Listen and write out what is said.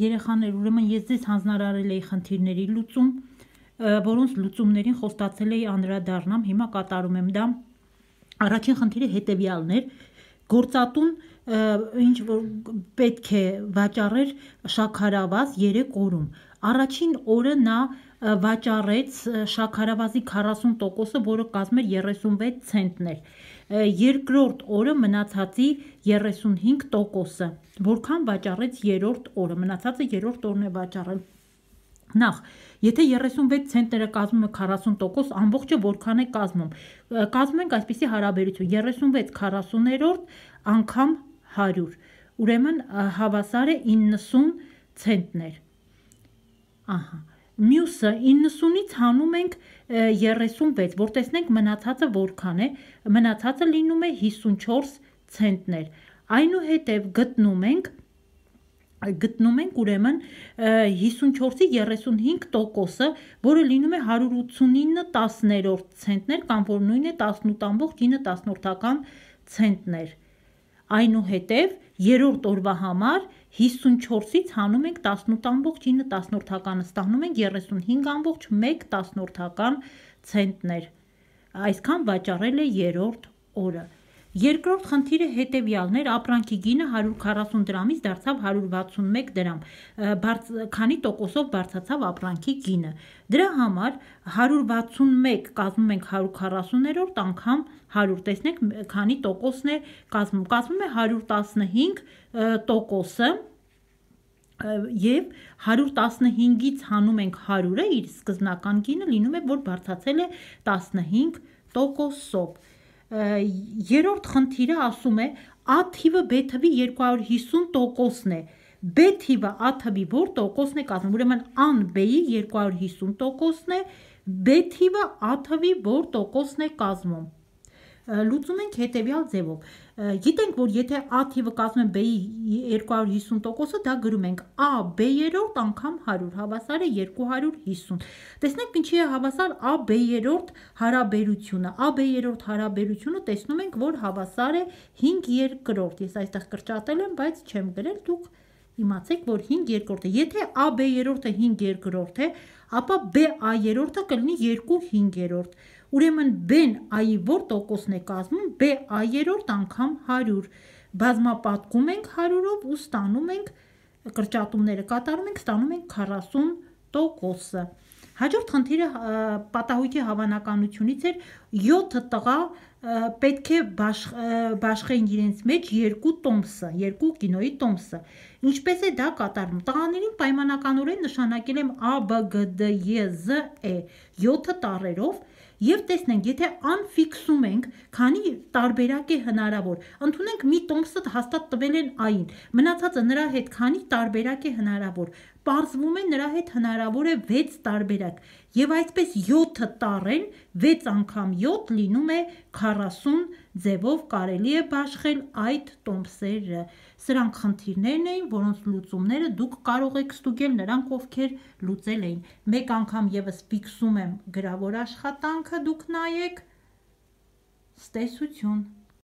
երեխաներ, ուրեմն ես ձեզ հանձնարարել էի խնդիրների լուծում, որոնց լուծումներին խոստացել էի անդրադառնամ, հիմա կատարում եմ դա։ Առաջին խնդիրը հետևյալն էր. գործատուն ինչ որ պետք է վաճառեր շաքարավազ 3 օրում։ Առաջին օրը նա վաճառեց շաքարավազի 40%-ը, որը կազմել 36 ցենտներ։ Երկրորդ օրը մնացածի 35%-ը, որքան վաճառեց երրորդ օրը, մնացածը երրորդ օրն է վաճառել։ Նախ, եթե 36 ցենտները կազմում է 40%, ամբողջը որքան է կազմում։ Կազմենք այսպիսի հարաբերություն՝ 36 40-րդ անգամ 100, ուրեմն հավասար է 90 ցենտներ։ Ահա։ Մյուսը 90-ից հանում ենք 36, որ տեսնենք մնացածը որքան է, մնացածը լինում է 54 ցենտներ։ Այնուհետև գտնում ենք գտնում ենք ուրեմն 54-ի 35%-ը, որը լինում է 189 տասներորդ ցենտներ կամ որ նույնն է 18.9 տասնորդական ցենտներ։ Այնուհետև երրորդ օրվա համար 54-ից հանում ենք 18.9 տասնորդականը, ստանում ենք 35.1 տասնորդական ցենտներ։ Այսքան վաճառել է երրորդ օրը։ Երկրորդ խնդիրը հետևյալն էր՝ ապրանքի գինը 140 դրամից դարձավ 161 դրամ, քանի տոկոսով բարձրացավ ապրանքի գինը։ Դրա համար 161 կազմում ենք 140-րդ անգամ 100, տեսնեք քանի տոկոսն է կազմում, կազմում է 115 տոկոսը, և 115-ից հանում ենք 100-ը, իր սկզբնական գինը լինում է, որ բարձրացել է 15 տոկոսով երրորդ խնդիրը ասում է A թիվը B թվի 250%-ն է։ B թիվը A թվի որ տոկոսն է կազմում, ուրեմն A-ն B-ի 250%-ն է, B թիվը A թվի որ տոկոսն է կազմում լուծում ենք հետևյալ ձևով։ Գիտենք, որ եթե A թիվը կազմում է B-ի 250%-ը, դա գրում ենք A B-երորդ անգամ 100 հավասար է 250։ Տեսնենք ինչի է հավասար A B-երորդ հարաբերությունը։ A B-երորդ հարաբերությունը տեսնում ենք, որ հավասար է 5 երկրորդ։ Ես այստեղ կրճատել եմ, բայց չեմ գրել, դուք Իմացեք, որ 5 երկրորդը, եթե A B երրորդը 5 երկրորդ է, ապա B A երրորդը կլինի 2 5-երորդ։ Ուրեմն B-ն A-ի որ տոկոսն է կազմում, B A երրորդ անգամ 100։ Բազմապատկում ենք 100-ով ու ստանում ենք կրճատումները կատարում ենք, ստանում ենք 40%-ը։ Հաջորդ խնդիրը պատահույթի հավանականությունից էր 7 տղա պետք է բաշխեին իրենց մեջ երկու տոմսը, երկու կինոյի տոմսը։ Ինչպես է դա կատարվում։ Տղաներին պայմանականորեն նշանակել եմ A, B, G, D, E, Z, E 7 տառերով եւ տեսնենք, եթե անֆիքսում ենք, քանի տարբերակ է հնարավոր։ Ընդունենք մի տոմսը հաստատ տվել են A-ին, մնացածը նրա հետ քանի տարբերակ է հնարավոր։ Պարզվում է նրա հետ հնարավոր է 6 տարբերակ։ Եվ այդպես 7 տարեն 6 անգամ 7 լինում է 40 ձևով կարելի է բաշխել այդ տոմսերը։ Սրանք խնդիրներն էին, որոնց լուծումները դուք կարող եք ստուգել նրանք, ովքեր լուծել էին։ Մեկ անգամ եւս ֆիքսում եմ գրավոր աշխատանքը, դուք նայեք ստեսություն